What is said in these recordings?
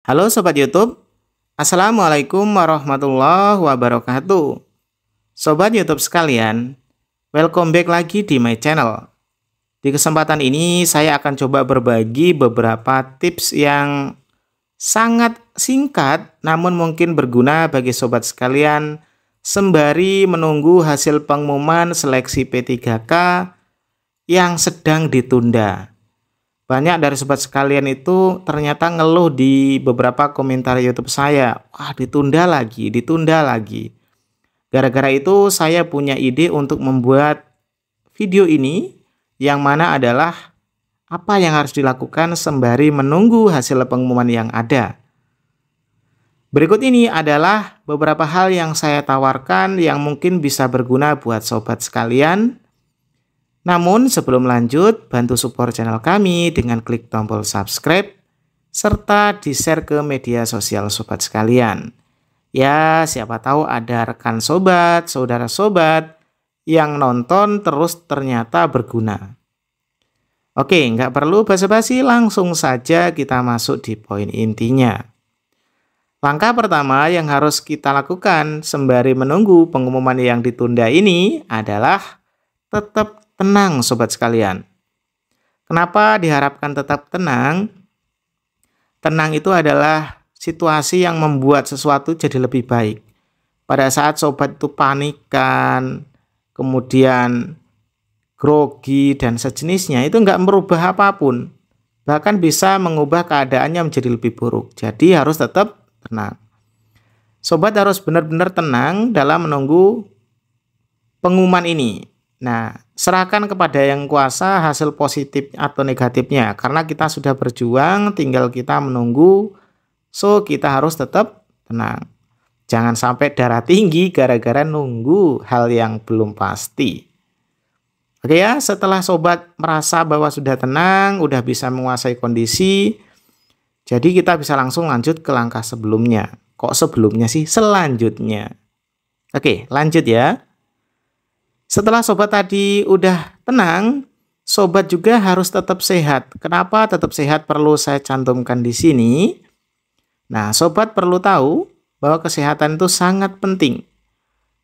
Halo Sobat Youtube, Assalamualaikum warahmatullahi wabarakatuh Sobat Youtube sekalian, welcome back lagi di my channel Di kesempatan ini saya akan coba berbagi beberapa tips yang sangat singkat Namun mungkin berguna bagi sobat sekalian Sembari menunggu hasil pengumuman seleksi P3K yang sedang ditunda banyak dari sobat sekalian itu ternyata ngeluh di beberapa komentar YouTube saya. Wah, ditunda lagi, ditunda lagi. Gara-gara itu saya punya ide untuk membuat video ini yang mana adalah apa yang harus dilakukan sembari menunggu hasil pengumuman yang ada. Berikut ini adalah beberapa hal yang saya tawarkan yang mungkin bisa berguna buat sobat sekalian namun sebelum lanjut, bantu support channel kami dengan klik tombol subscribe serta di-share ke media sosial sobat sekalian. Ya, siapa tahu ada rekan sobat, saudara sobat yang nonton terus ternyata berguna. Oke, nggak perlu basa-basi, langsung saja kita masuk di poin intinya. Langkah pertama yang harus kita lakukan sembari menunggu pengumuman yang ditunda ini adalah tetap tenang sobat sekalian. Kenapa diharapkan tetap tenang? Tenang itu adalah situasi yang membuat sesuatu jadi lebih baik. Pada saat sobat itu panikan, kemudian grogi dan sejenisnya itu nggak merubah apapun. Bahkan bisa mengubah keadaannya menjadi lebih buruk. Jadi harus tetap tenang. Sobat harus benar-benar tenang dalam menunggu pengumuman ini Nah, serahkan kepada yang kuasa hasil positif atau negatifnya karena kita sudah berjuang, tinggal kita menunggu. So, kita harus tetap tenang. Jangan sampai darah tinggi gara-gara nunggu hal yang belum pasti. Oke ya, setelah sobat merasa bahwa sudah tenang, udah bisa menguasai kondisi, jadi kita bisa langsung lanjut ke langkah sebelumnya. Kok sebelumnya sih? Selanjutnya. Oke, lanjut ya. Setelah sobat tadi udah tenang, sobat juga harus tetap sehat. Kenapa tetap sehat perlu saya cantumkan di sini? Nah, sobat perlu tahu bahwa kesehatan itu sangat penting.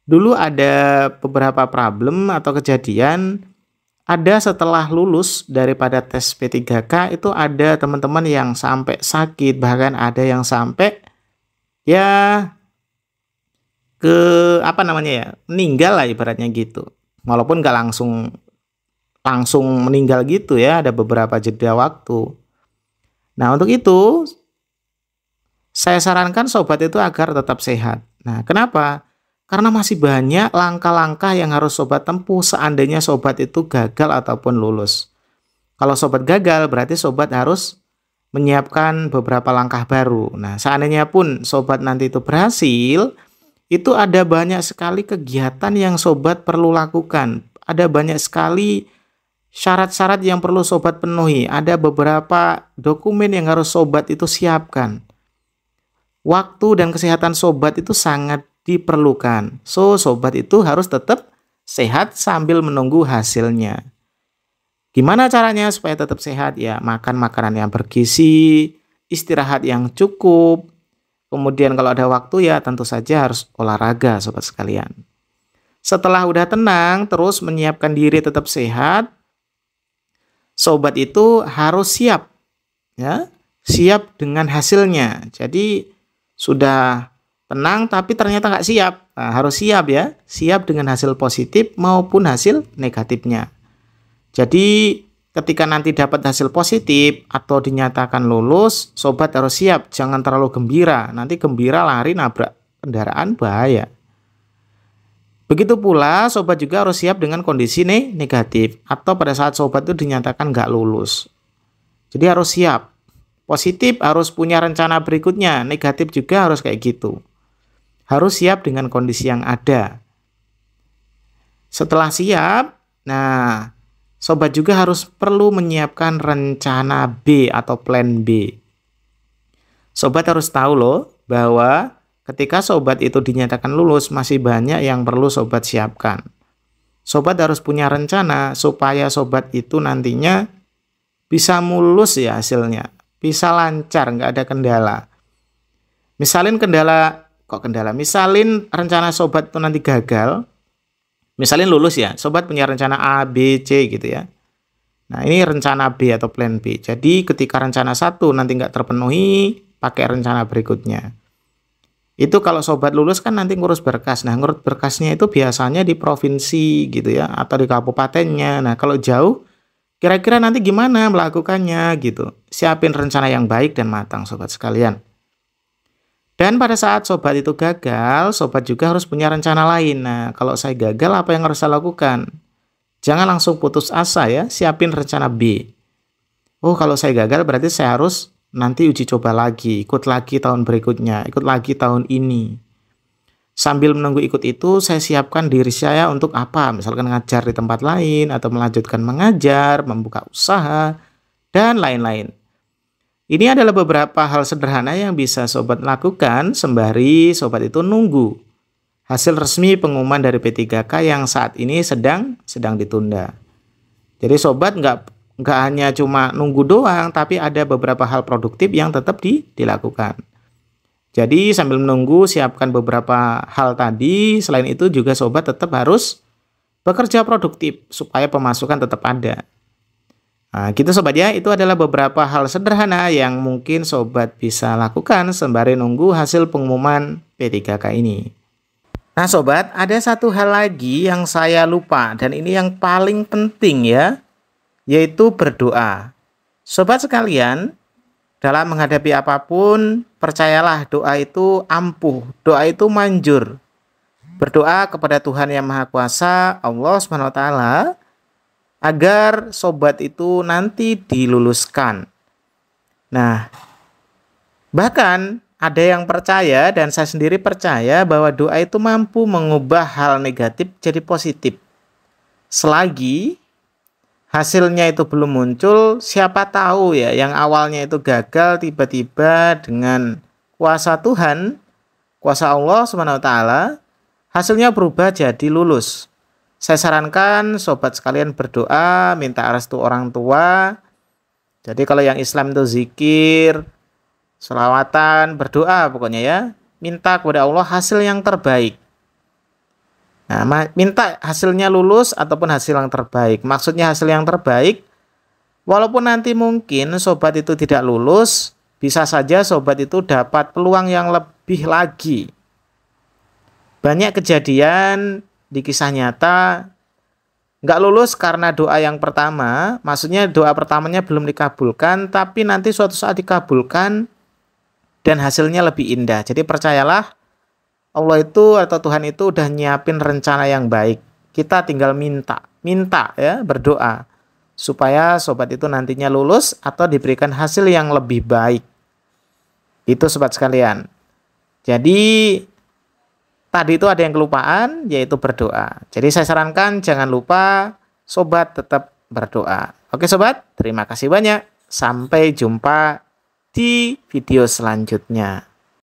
Dulu ada beberapa problem atau kejadian ada setelah lulus daripada tes P3K itu ada teman-teman yang sampai sakit, bahkan ada yang sampai ya ke apa namanya ya, meninggal lah ibaratnya gitu walaupun gak langsung langsung meninggal gitu ya, ada beberapa jeda waktu. Nah, untuk itu saya sarankan sobat itu agar tetap sehat. Nah, kenapa? Karena masih banyak langkah-langkah yang harus sobat tempuh seandainya sobat itu gagal ataupun lulus. Kalau sobat gagal, berarti sobat harus menyiapkan beberapa langkah baru. Nah, seandainya pun sobat nanti itu berhasil, itu ada banyak sekali kegiatan yang sobat perlu lakukan. Ada banyak sekali syarat-syarat yang perlu sobat penuhi. Ada beberapa dokumen yang harus sobat itu siapkan. Waktu dan kesehatan sobat itu sangat diperlukan. So, sobat itu harus tetap sehat sambil menunggu hasilnya. Gimana caranya supaya tetap sehat? Ya, makan makanan yang bergizi, istirahat yang cukup, Kemudian kalau ada waktu ya tentu saja harus olahraga sobat sekalian. Setelah udah tenang terus menyiapkan diri tetap sehat, sobat itu harus siap ya, siap dengan hasilnya. Jadi sudah tenang tapi ternyata nggak siap. Nah, harus siap ya, siap dengan hasil positif maupun hasil negatifnya. Jadi Ketika nanti dapat hasil positif atau dinyatakan lulus, sobat harus siap, jangan terlalu gembira. Nanti gembira lari nabrak kendaraan bahaya. Begitu pula, sobat juga harus siap dengan kondisi nih negatif atau pada saat sobat itu dinyatakan nggak lulus. Jadi harus siap. Positif harus punya rencana berikutnya, negatif juga harus kayak gitu. Harus siap dengan kondisi yang ada. Setelah siap, nah sobat juga harus perlu menyiapkan rencana B atau plan B. Sobat harus tahu loh bahwa ketika sobat itu dinyatakan lulus masih banyak yang perlu sobat siapkan. Sobat harus punya rencana supaya sobat itu nantinya bisa mulus ya hasilnya, bisa lancar, nggak ada kendala. Misalin kendala, kok kendala? Misalin rencana sobat itu nanti gagal, Misalnya lulus ya, sobat punya rencana A, B, C gitu ya. Nah, ini rencana B atau plan B. Jadi, ketika rencana satu nanti nggak terpenuhi, pakai rencana berikutnya. Itu kalau sobat lulus kan nanti ngurus berkas. Nah, ngurus berkasnya itu biasanya di provinsi gitu ya, atau di kabupatennya. Nah, kalau jauh, kira-kira nanti gimana melakukannya gitu. Siapin rencana yang baik dan matang, sobat sekalian. Dan pada saat sobat itu gagal, sobat juga harus punya rencana lain. Nah, kalau saya gagal, apa yang harus saya lakukan? Jangan langsung putus asa ya, siapin rencana B. Oh, kalau saya gagal berarti saya harus nanti uji coba lagi, ikut lagi tahun berikutnya, ikut lagi tahun ini. Sambil menunggu ikut itu, saya siapkan diri saya untuk apa? Misalkan ngajar di tempat lain, atau melanjutkan mengajar, membuka usaha, dan lain-lain. Ini adalah beberapa hal sederhana yang bisa sobat lakukan sembari sobat itu nunggu hasil resmi pengumuman dari P3K yang saat ini sedang sedang ditunda. Jadi sobat nggak nggak hanya cuma nunggu doang, tapi ada beberapa hal produktif yang tetap di, dilakukan. Jadi sambil menunggu siapkan beberapa hal tadi, selain itu juga sobat tetap harus bekerja produktif supaya pemasukan tetap ada. Nah, gitu sobat ya, itu adalah beberapa hal sederhana yang mungkin sobat bisa lakukan sembari nunggu hasil pengumuman P3K ini. Nah sobat, ada satu hal lagi yang saya lupa dan ini yang paling penting ya, yaitu berdoa. Sobat sekalian, dalam menghadapi apapun, percayalah doa itu ampuh, doa itu manjur. Berdoa kepada Tuhan yang Maha Kuasa, Allah SWT, agar sobat itu nanti diluluskan. Nah, bahkan ada yang percaya dan saya sendiri percaya bahwa doa itu mampu mengubah hal negatif jadi positif. Selagi hasilnya itu belum muncul, siapa tahu ya yang awalnya itu gagal tiba-tiba dengan kuasa Tuhan, kuasa Allah Subhanahu wa taala, hasilnya berubah jadi lulus. Saya sarankan sobat sekalian berdoa, minta restu orang tua. Jadi kalau yang Islam itu zikir, selawatan, berdoa pokoknya ya. Minta kepada Allah hasil yang terbaik. Nah, minta hasilnya lulus ataupun hasil yang terbaik. Maksudnya hasil yang terbaik, walaupun nanti mungkin sobat itu tidak lulus, bisa saja sobat itu dapat peluang yang lebih lagi. Banyak kejadian di kisah nyata nggak lulus karena doa yang pertama, maksudnya doa pertamanya belum dikabulkan, tapi nanti suatu saat dikabulkan dan hasilnya lebih indah. Jadi percayalah Allah itu atau Tuhan itu udah nyiapin rencana yang baik. Kita tinggal minta, minta ya, berdoa supaya sobat itu nantinya lulus atau diberikan hasil yang lebih baik. Itu sobat sekalian. Jadi tadi itu ada yang kelupaan yaitu berdoa. Jadi saya sarankan jangan lupa sobat tetap berdoa. Oke sobat, terima kasih banyak. Sampai jumpa di video selanjutnya.